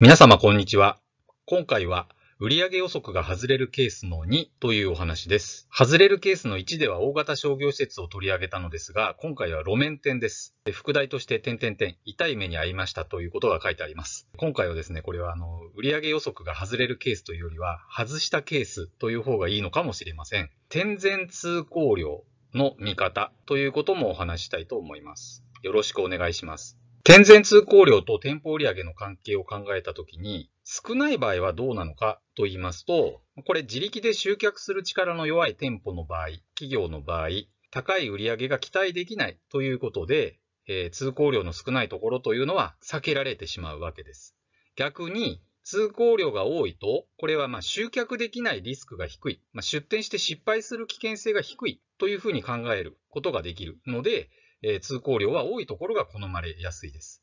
皆様こんにちは。今回は売上予測が外れるケースの2というお話です。外れるケースの1では大型商業施設を取り上げたのですが、今回は路面店です。副題として点々点、痛い目に遭いましたということが書いてあります。今回はですね、これはあの、売上予測が外れるケースというよりは、外したケースという方がいいのかもしれません。点前通行量の見方ということもお話したいと思います。よろしくお願いします。健前通行量と店舗売上の関係を考えたときに、少ない場合はどうなのかと言いますと、これ自力で集客する力の弱い店舗の場合、企業の場合、高い売上が期待できないということで、えー、通行量の少ないところというのは避けられてしまうわけです。逆に、通行量が多いと、これはま集客できないリスクが低い、まあ、出店して失敗する危険性が低いというふうに考えることができるので、え通行量は多いところが好まれやすいです。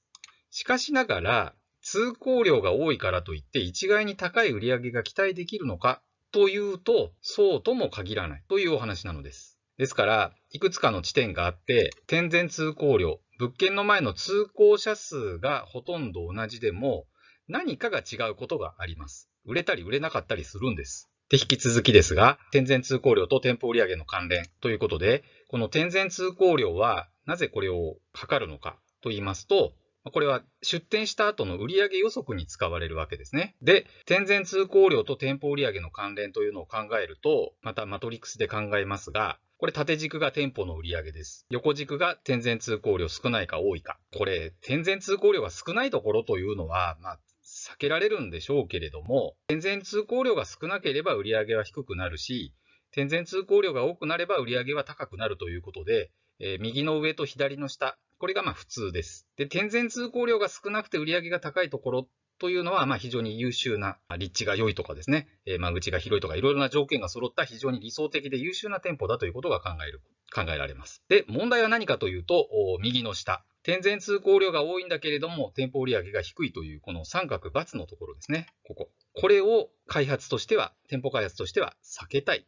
しかしながら、通行量が多いからといって一概に高い売り上げが期待できるのかというと、そうとも限らないというお話なのです。ですから、いくつかの地点があって、点前通行量、物件の前の通行者数がほとんど同じでも、何かが違うことがあります。売れたり売れなかったりするんです。で、引き続きですが、点前通行量と店舗売上の関連ということで、この点前通行量はなぜこれを測るのかと言いますと、これは出店した後の売上予測に使われるわけですね。で、天然通行量と店舗売上の関連というのを考えると、またマトリックスで考えますが、これ縦軸が店舗の売上です。横軸が天然通行量少ないか多いか。これ、天然通行量が少ないところというのは、まあ、避けられるんでしょうけれども、天然通行量が少なければ売上は低くなるし、天然通行量が多くなれば売上は高くなるということで、えー、右の上と左の下、これがまあ普通です。で、天然通行量が少なくて売り上げが高いところというのは、まあ、非常に優秀な、立地が良いとかですね、えー、間口が広いとか、いろいろな条件が揃った非常に理想的で優秀な店舗だということが考える考えられます。で、問題は何かというと、右の下。天然通行量が多いんだけれども、店舗売上が低いという、この三角×のところですね。ここ。これを開発としては、店舗開発としては避けたい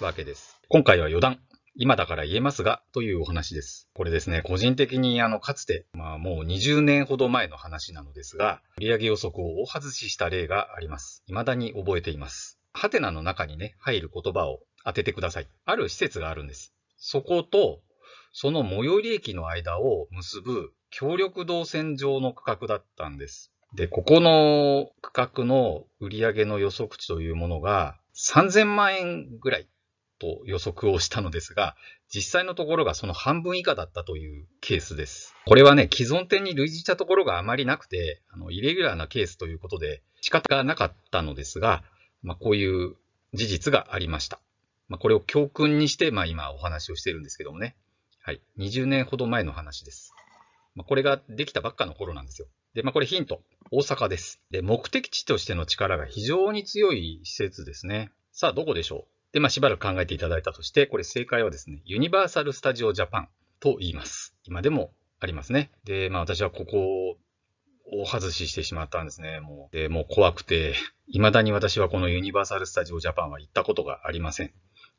わけです。今回は余談。今だから言えますが、というお話です。これですね、個人的にあの、かつて、まあもう20年ほど前の話なのですが、売上予測を大外しした例があります。未だに覚えています。ハテナの中にね、入る言葉を当ててください。ある施設があるんです。そこと、その最寄り駅の間を結ぶ協力動線上の区画だったんです。で、ここの区画の売り上げの予測値というものが3000万円ぐらいと予測をしたのですが、実際のところがその半分以下だったというケースです。これはね、既存点に類似したところがあまりなくて、あのイレギュラーなケースということで仕方がなかったのですが、まあ、こういう事実がありました。まあ、これを教訓にして、まあ、今お話をしているんですけどもね。はい。20年ほど前の話です。まあ、これができたばっかの頃なんですよ。で、まあ、これヒント。大阪です。で、目的地としての力が非常に強い施設ですね。さあ、どこでしょうで、まあ、しばらく考えていただいたとして、これ正解はですね、ユニバーサル・スタジオ・ジャパンと言います。今でもありますね。で、まあ、私はここを大外ししてしまったんですね。もう、で、もう怖くて、未だに私はこのユニバーサル・スタジオ・ジャパンは行ったことがありません。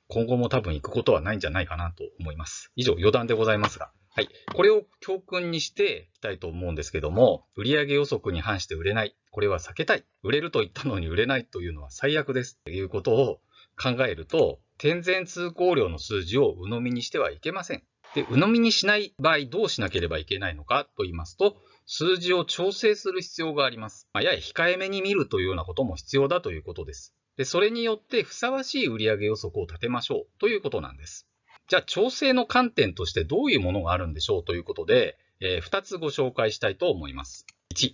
今後も多分行くことはないんじゃないかなと思います。以上、余談でございますが。はい。これを教訓にしていきたいと思うんですけども、売上予測に反して売れない。これは避けたい。売れると言ったのに売れないというのは最悪です。ということを考えると、点前通行量の数字を鵜呑みにしてはいけません。で、鵜呑みにしない場合どうしなければいけないのかと言いますと、数字を調整する必要があります。まあ、やや控えめに見るというようなことも必要だということです。で、それによってふさわしい売上予測を立てましょうということなんです。じゃあ、調整の観点としてどういうものがあるんでしょうということで、えー、2つご紹介したいと思います。1、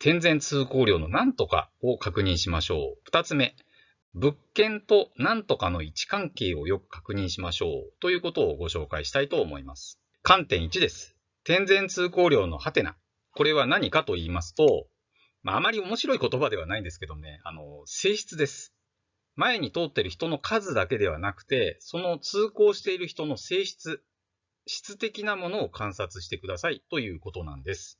点前通行量の何とかを確認しましょう。2つ目、物件と何とかの位置関係をよく確認しましょうということをご紹介したいと思います。観点1です。点前通行量のハテナ。これは何かと言いますと、まあ、まり面白い言葉ではないんですけどね、あの、性質です。前に通ってる人の数だけではなくて、その通行している人の性質、質的なものを観察してくださいということなんです。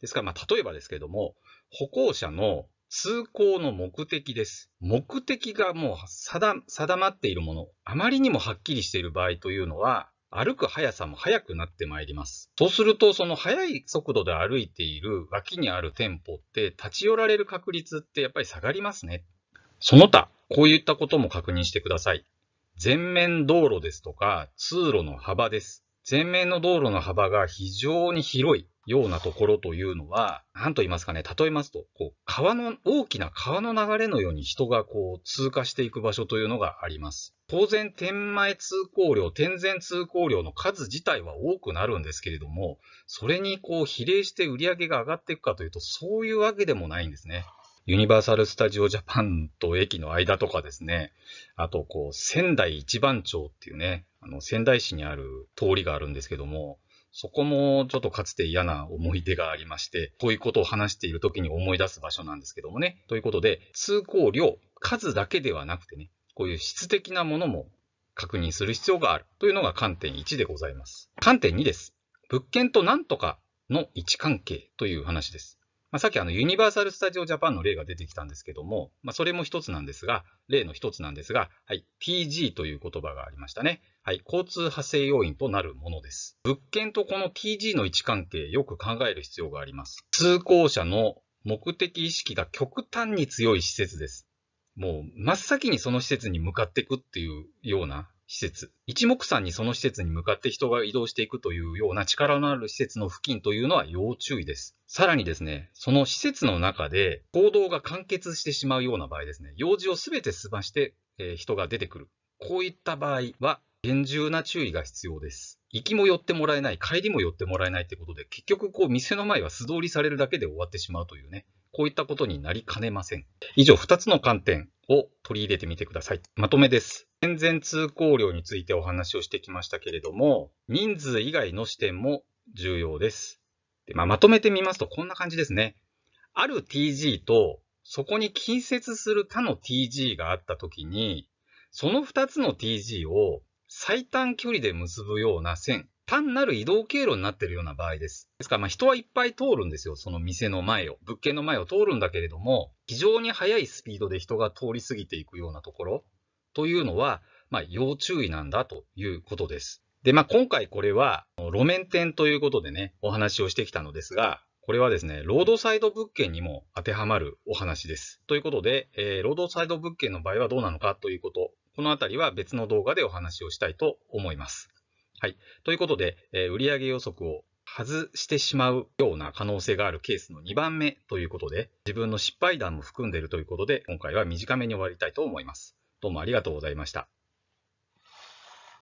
ですから、まあ、例えばですけども、歩行者の通行の目的です。目的がもう定まっているもの、あまりにもはっきりしている場合というのは、歩く速さも速くなってまいります。そうすると、その速い速度で歩いている脇にある店舗って立ち寄られる確率ってやっぱり下がりますね。その他、こういったことも確認してください。前面道路ですとか、通路の幅です。前面の道路の幅が非常に広いようなところというのは、何と言いますかね、例えますと、こう、川の、大きな川の流れのように人がこう、通過していく場所というのがあります。当然、天前通行量、天前通行量の数自体は多くなるんですけれども、それにこう、比例して売り上げが上がっていくかというと、そういうわけでもないんですね。ユニバーサル・スタジオ・ジャパンと駅の間とかですね、あと、こう、仙台一番町っていうね、あの、仙台市にある通りがあるんですけども、そこもちょっとかつて嫌な思い出がありまして、こういうことを話している時に思い出す場所なんですけどもね。ということで、通行量、数だけではなくてね、こういう質的なものも確認する必要があるというのが観点1でございます。観点2です。物件となんとかの位置関係という話です。まあ、さっきあのユニバーサル・スタジオ・ジャパンの例が出てきたんですけども、まあ、それも一つなんですが、例の一つなんですが、はい、TG という言葉がありましたね。はい、交通派生要因となるものです。物件とこの TG の位置関係、よく考える必要があります。通行者の目的意識が極端に強い施設です。もう真っ先にその施設に向かっていくっていうような施設、一目散にその施設に向かって人が移動していくというような力のある施設の付近というのは要注意です。さらにですね、その施設の中で行動が完結してしまうような場合ですね、用事を全て済まして、えー、人が出てくる。こういった場合は厳重な注意が必要です。行きも寄ってもらえない、帰りも寄ってもらえないってことで、結局こう店の前は素通りされるだけで終わってしまうというね、こういったことになりかねません。以上二つの観点を取り入れてみてください。まとめです。全然通行量についてお話をしてきましたけれども、人数以外の視点も重要です。でまあ、まとめてみますとこんな感じですね。ある TG とそこに近接する他の TG があった時に、その2つの TG を最短距離で結ぶような線、単なる移動経路になってるような場合です。ですから、まあ、人はいっぱい通るんですよ。その店の前を、物件の前を通るんだけれども、非常に速いスピードで人が通り過ぎていくようなところ。というのは、まあ、要注意なんだということです。で、まあ、今回これは、路面店ということでね、お話をしてきたのですが、これはですね、ロードサイド物件にも当てはまるお話です。ということで、えー、ロードサイド物件の場合はどうなのかということ、このあたりは別の動画でお話をしたいと思います。はい。ということで、えー、売上予測を外してしまうような可能性があるケースの2番目ということで、自分の失敗談も含んでいるということで、今回は短めに終わりたいと思います。どうもありがとうございました。